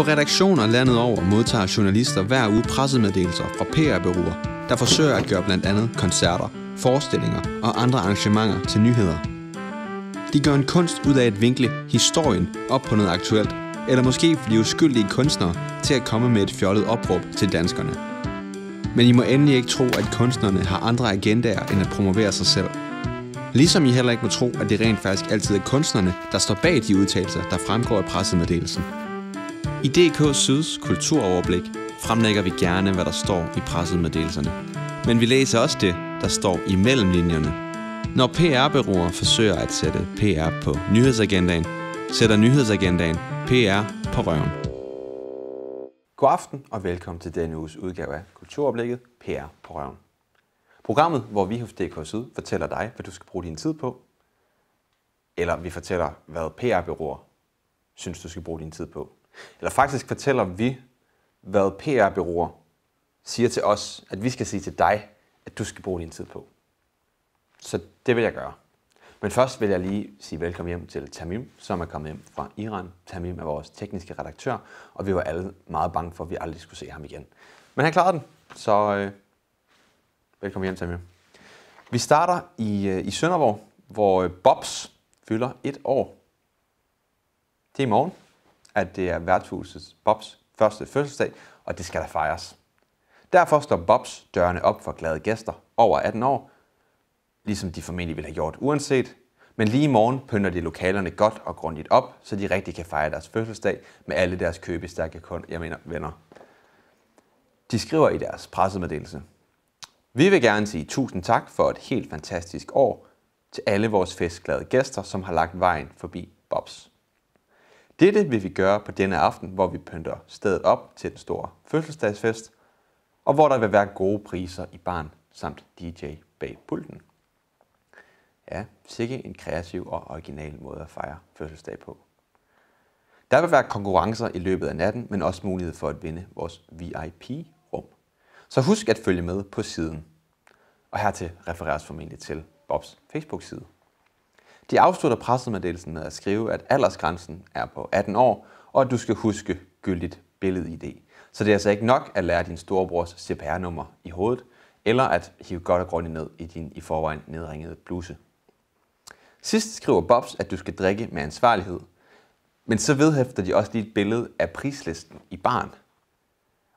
På redaktioner landet over modtager journalister hver uge pressemeddelelser fra PR-byråer, der forsøger at gøre blandt andet koncerter, forestillinger og andre arrangementer til nyheder. De gør en kunst ud af at vinkle historien op på noget aktuelt, eller måske blive uskyldige kunstnere til at komme med et fjollet opråb til danskerne. Men I må endelig ikke tro, at kunstnerne har andre agendaer end at promovere sig selv. Ligesom I heller ikke må tro, at det rent faktisk altid er kunstnerne, der står bag de udtalelser, der fremgår af pressemeddelelsen. I DK Syds kulturoverblik fremlægger vi gerne, hvad der står i pressemeddelelserne. Men vi læser også det, der står i mellemlinjerne. Når PR-byråer forsøger at sætte PR på nyhedsagendaen, sætter nyhedsagendaen PR på røven. God aften og velkommen til denne uges udgave af Kulturoplægget PR på røven. Programmet, hvor vi hos DK Syd fortæller dig, hvad du skal bruge din tid på, eller vi fortæller, hvad PR-byråer synes, du skal bruge din tid på. Eller faktisk fortæller vi, hvad PR-byråer siger til os, at vi skal sige til dig, at du skal bruge din tid på. Så det vil jeg gøre. Men først vil jeg lige sige velkommen hjem til Tamim, som er kommet hjem fra Iran. Tamim er vores tekniske redaktør, og vi var alle meget bange for, at vi aldrig skulle se ham igen. Men han klarede den, så øh, velkommen hjem, Tamim. Vi starter i, øh, i Sønderborg, hvor øh, Bobs fylder et år. Det er i morgen at det er værtshusets Bobs første fødselsdag, og det skal der fejres. Derfor står Bobs dørene op for glade gæster over 18 år, ligesom de formentlig ville have gjort uanset, men lige i morgen pynter de lokalerne godt og grundigt op, så de rigtig kan fejre deres fødselsdag med alle deres købestærke kunder, jeg mener, venner. De skriver i deres pressemeddelelse. Vi vil gerne sige tusind tak for et helt fantastisk år til alle vores festglade gæster, som har lagt vejen forbi Bobs. Dette vil vi gøre på denne aften, hvor vi pynter stedet op til den store fødselsdagsfest, og hvor der vil være gode priser i barn samt DJ bag pulten. Ja, sikke en kreativ og original måde at fejre fødselsdag på. Der vil være konkurrencer i løbet af natten, men også mulighed for at vinde vores VIP-rum. Så husk at følge med på siden. Og hertil refereres formentlig til Bobs Facebook-side. De afslutter pressemeddelelsen med at skrive, at aldersgrænsen er på 18 år, og at du skal huske gyldigt billed id Så det er altså ikke nok at lære din storebrors CPR-nummer i hovedet, eller at hive godt og grundigt ned i din i forvejen nedringede bluse. Sidst skriver Bobs, at du skal drikke med ansvarlighed, men så vedhæfter de også lige et billede af prislisten i barn.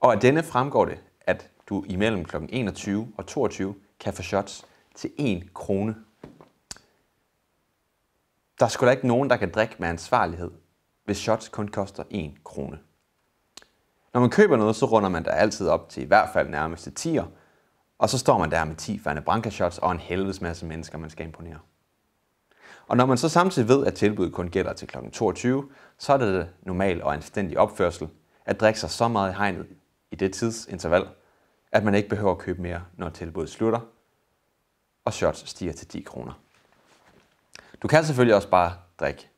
Og af denne fremgår det, at du imellem kl. 21 og 22 kan få shots til 1 krone der er sgu da ikke nogen, der kan drikke med ansvarlighed, hvis shots kun koster 1 krone. Når man køber noget, så runder man der altid op til i hvert fald nærmeste 10'er, og så står man der med 10 Fane Branca shots og en helvedes masse mennesker, man skal imponere. Og når man så samtidig ved, at tilbuddet kun gælder til kl. 22, så er det, det normal og anstændig opførsel at drikke sig så meget i hegnet i det tidsinterval, at man ikke behøver at købe mere, når tilbuddet slutter, og shots stiger til 10 kroner. Du kan selvfølgelig også bare drikke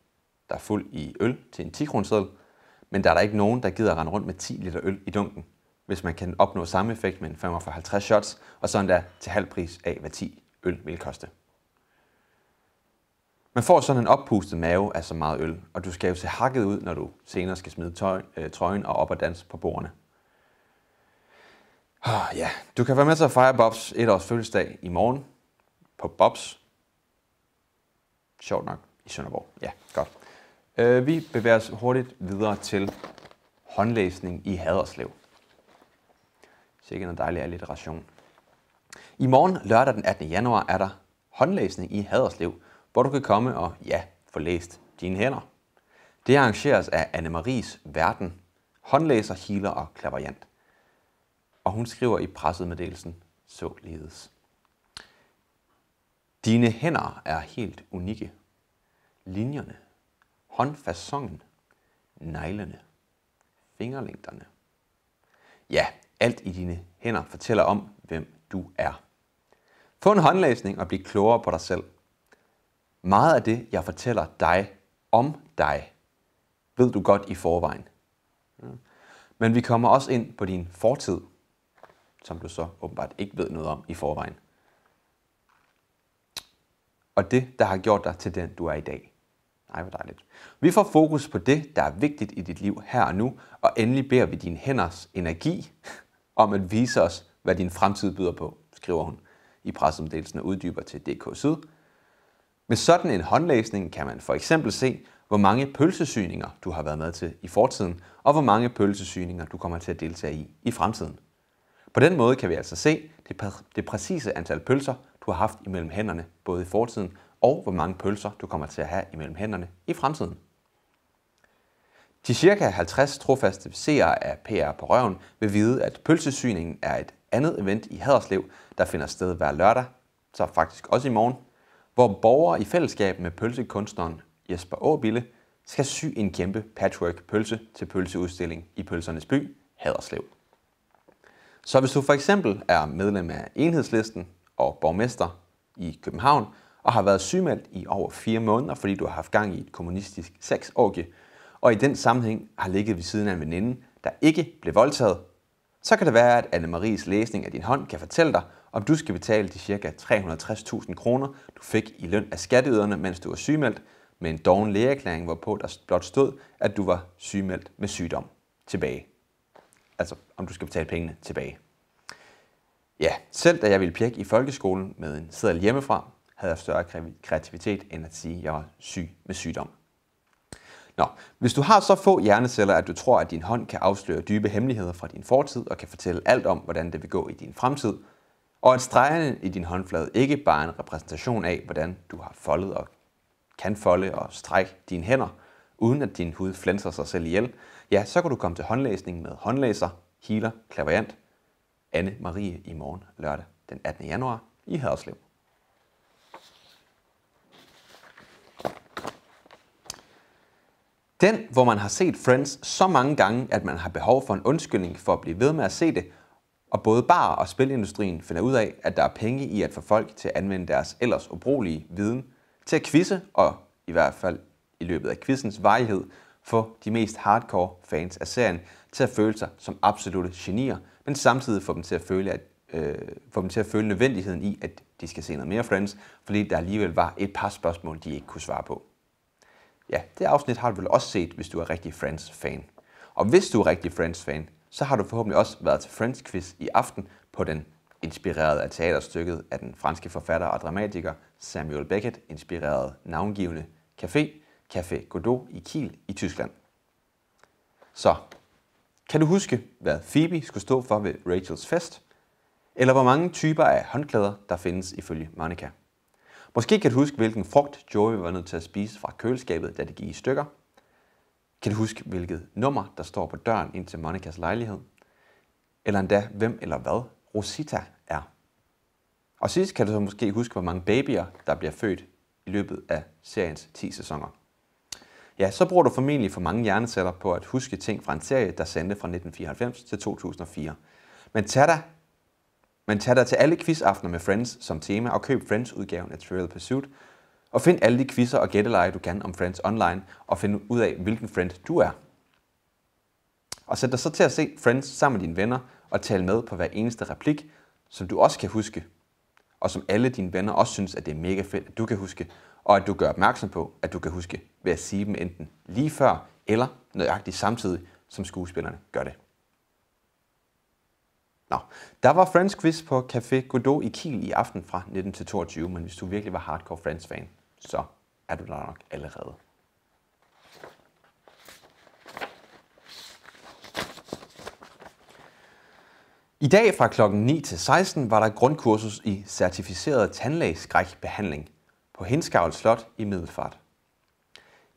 der er fuld i øl til en 10 kroner men der er der ikke nogen, der gider at rende rundt med 10 liter øl i dunken, hvis man kan opnå samme effekt med en 45-50 shots, og sådan der til halv pris af, hvad 10 øl vil koste. Man får sådan en oppustet mave af så meget øl, og du skal jo se hakket ud, når du senere skal smide tøj, øh, trøjen og op og danse på bordene. Oh, ja, du kan være med til at fejre Bobs et års fødselsdag i morgen på Bobs sjovt nok i Sønderborg. Ja, godt. Øh, vi bevæger os hurtigt videre til håndlæsning i Haderslev. Sikke en dejlig alliteration. I morgen lørdag den 18. januar er der håndlæsning i Haderslev, hvor du kan komme og, ja, få læst dine hænder. Det arrangeres af Anne-Maries Verden, håndlæser, healer og klaverjant. Og hun skriver i pressemeddelelsen således. Dine hænder er helt unikke linjerne, håndfasongen, neglene, fingerlængderne. Ja, alt i dine hænder fortæller om, hvem du er. Få en håndlæsning og bliv klogere på dig selv. Meget af det, jeg fortæller dig om dig, ved du godt i forvejen. Men vi kommer også ind på din fortid, som du så åbenbart ikke ved noget om i forvejen. Og det, der har gjort dig til den, du er i dag. Ej, hvor dejligt. Vi får fokus på det, der er vigtigt i dit liv her og nu, og endelig beder vi din hænders energi om at vise os, hvad din fremtid byder på, skriver hun i pressemeddelelsen og uddyber til DK Syd. Med sådan en håndlæsning kan man for eksempel se, hvor mange pølsesyninger du har været med til i fortiden, og hvor mange pølsesyninger du kommer til at deltage i i fremtiden. På den måde kan vi altså se det, præ- det præcise antal pølser, du har haft imellem hænderne, både i fortiden og hvor mange pølser du kommer til at have imellem hænderne i fremtiden. De cirka 50 trofaste seere af PR på røven vil vide, at pølsesyningen er et andet event i Haderslev, der finder sted hver lørdag, så faktisk også i morgen, hvor borgere i fællesskab med pølsekunstneren Jesper Åbille skal sy en kæmpe patchwork pølse til pølseudstilling i Pølsernes By, Haderslev. Så hvis du for eksempel er medlem af enhedslisten og borgmester i København, og har været sygemeldt i over fire måneder, fordi du har haft gang i et kommunistisk sexorgie, og i den sammenhæng har ligget ved siden af en veninde, der ikke blev voldtaget, så kan det være, at Anne-Maries læsning af din hånd kan fortælle dig, om du skal betale de ca. 360.000 kroner, du fik i løn af skatteyderne, mens du var sygemeldt, med en doven lægeerklæring, hvorpå der blot stod, at du var sygemeldt med sygdom tilbage. Altså, om du skal betale pengene tilbage. Ja, selv da jeg ville pjekke i folkeskolen med en seddel hjemmefra, havde haft større kreativitet end at sige, at jeg var syg med sygdom. Nå, hvis du har så få hjerneceller, at du tror, at din hånd kan afsløre dybe hemmeligheder fra din fortid og kan fortælle alt om, hvordan det vil gå i din fremtid, og at stregerne i din håndflade ikke bare er en repræsentation af, hvordan du har foldet og kan folde og strække dine hænder, uden at din hud flænser sig selv ihjel, ja, så kan du komme til håndlæsning med håndlæser, healer, klaverant, Anne Marie i morgen lørdag den 18. januar i Haderslev. Den, hvor man har set Friends så mange gange, at man har behov for en undskyldning for at blive ved med at se det, og både bar- og spilindustrien finder ud af, at der er penge i at få folk til at anvende deres ellers ubrugelige viden til at quizze, og i hvert fald i løbet af quizens vejhed, få de mest hardcore fans af serien til at føle sig som absolute genier, men samtidig få dem til at føle, at, øh, få dem til at føle nødvendigheden i, at de skal se noget mere Friends, fordi der alligevel var et par spørgsmål, de ikke kunne svare på. Ja, det afsnit har du vel også set, hvis du er rigtig Friends-fan. Og hvis du er rigtig Friends-fan, så har du forhåbentlig også været til Friends Quiz i aften på den inspireret af teaterstykket af den franske forfatter og dramatiker Samuel Beckett inspirerede navngivende café, Café Godot i Kiel i Tyskland. Så, kan du huske, hvad Phoebe skulle stå for ved Rachels fest? Eller hvor mange typer af håndklæder, der findes ifølge Monica? Måske kan du huske, hvilken frugt Joey var nødt til at spise fra køleskabet, da det gik i stykker. Kan du huske, hvilket nummer, der står på døren ind til Monikas lejlighed? Eller endda, hvem eller hvad Rosita er. Og sidst kan du så måske huske, hvor mange babyer, der bliver født i løbet af seriens 10 sæsoner. Ja, så bruger du formentlig for mange hjerneceller på at huske ting fra en serie, der sendte fra 1994 til 2004. Men tag dig men tag dig til alle quizaftener med Friends som tema og køb Friends-udgaven af Trivial Pursuit. Og find alle de quizzer og gætteleje, du kan om Friends online, og find ud af, hvilken friend du er. Og sæt dig så til at se Friends sammen med dine venner og tale med på hver eneste replik, som du også kan huske, og som alle dine venner også synes, at det er mega fedt, at du kan huske, og at du gør opmærksom på, at du kan huske ved at sige dem enten lige før eller nøjagtigt samtidig, som skuespillerne gør det. Nå, der var Friends Quiz på Café Godot i Kiel i aften fra 19 til 22, men hvis du virkelig var hardcore Friends-fan, så er du der nok allerede. I dag fra kl. 9 til 16 var der grundkursus i certificeret tandlægskrækbehandling på Henskavl Slot i Middelfart.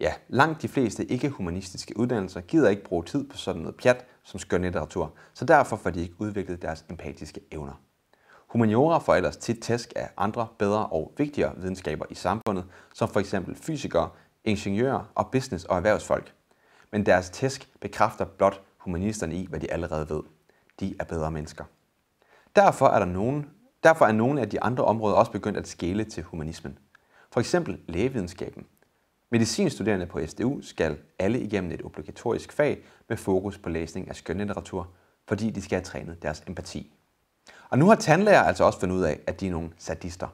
Ja, langt de fleste ikke-humanistiske uddannelser gider ikke bruge tid på sådan noget pjat som skønlitteratur, så derfor får de ikke udviklet deres empatiske evner. Humaniora får ellers tit tæsk af andre, bedre og vigtigere videnskaber i samfundet, som f.eks. fysikere, ingeniører og business- og erhvervsfolk. Men deres tæsk bekræfter blot humanisterne i, hvad de allerede ved. De er bedre mennesker. Derfor er, der nogen, derfor er nogle af de andre områder også begyndt at skæle til humanismen. For eksempel lægevidenskaben, Medicinstuderende på SDU skal alle igennem et obligatorisk fag med fokus på læsning af skønlitteratur, fordi de skal have trænet deres empati. Og nu har tandlæger altså også fundet ud af, at de er nogle sadister.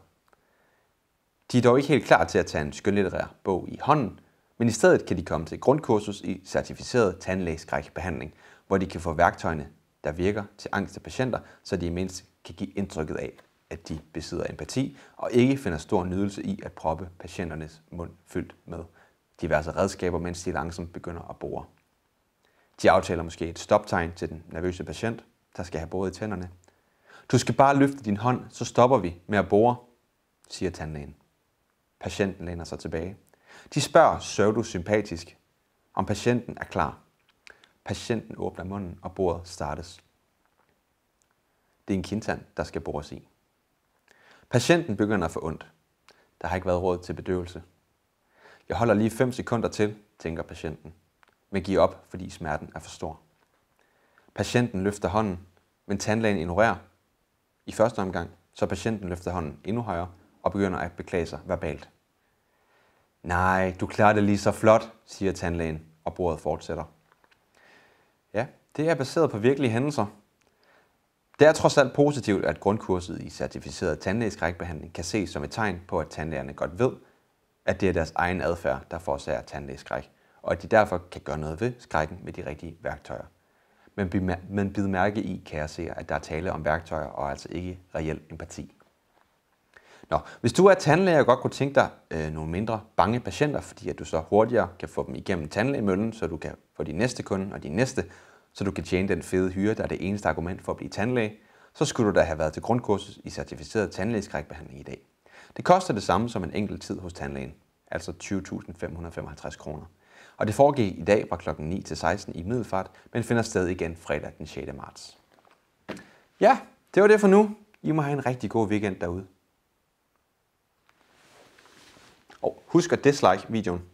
De er dog ikke helt klar til at tage en skønlitterær bog i hånden, men i stedet kan de komme til grundkursus i certificeret tandlægeskrækbehandling, hvor de kan få værktøjerne, der virker til angst af patienter, så de i mindst kan give indtrykket af, at de besidder empati og ikke finder stor nydelse i at proppe patienternes mund fyldt med diverse redskaber, mens de langsomt begynder at bore. De aftaler måske et stoptegn til den nervøse patient, der skal have boret i tænderne. Du skal bare løfte din hånd, så stopper vi med at bore, siger tandlægen. Patienten læner sig tilbage. De spørger pseudosympatisk, om patienten er klar. Patienten åbner munden, og bordet startes. Det er en kindtand, der skal bores i. Patienten begynder at få ondt. Der har ikke været råd til bedøvelse. Jeg holder lige 5 sekunder til, tænker patienten, men giver op, fordi smerten er for stor. Patienten løfter hånden, men tandlægen ignorerer. I første omgang, så patienten løfter hånden endnu højere og begynder at beklage sig verbalt. Nej, du klarer det lige så flot, siger tandlægen, og bordet fortsætter. Ja, det er baseret på virkelige hændelser, det er trods alt positivt, at grundkurset i certificeret tandlægeskrækbehandling kan ses som et tegn på, at tandlægerne godt ved, at det er deres egen adfærd, der forårsager tandlægeskræk, og at de derfor kan gøre noget ved skrækken med de rigtige værktøjer. Men, bid mærke i, kan jeg se, at der er tale om værktøjer og altså ikke reel empati. Nå, hvis du er tandlæge og godt kunne tænke dig øh, nogle mindre bange patienter, fordi at du så hurtigere kan få dem igennem tandlægemøllen, så du kan få din næste kunde og din næste, så du kan tjene den fede hyre, der er det eneste argument for at blive tandlæge, så skulle du da have været til grundkursus i certificeret tandlægeskrækbehandling i dag. Det koster det samme som en enkelt tid hos tandlægen, altså 20.555 kroner. Og det foregik i dag fra kl. 9 til 16 i Middelfart, men finder sted igen fredag den 6. marts. Ja, det var det for nu. I må have en rigtig god weekend derude. Og husk at dislike videoen.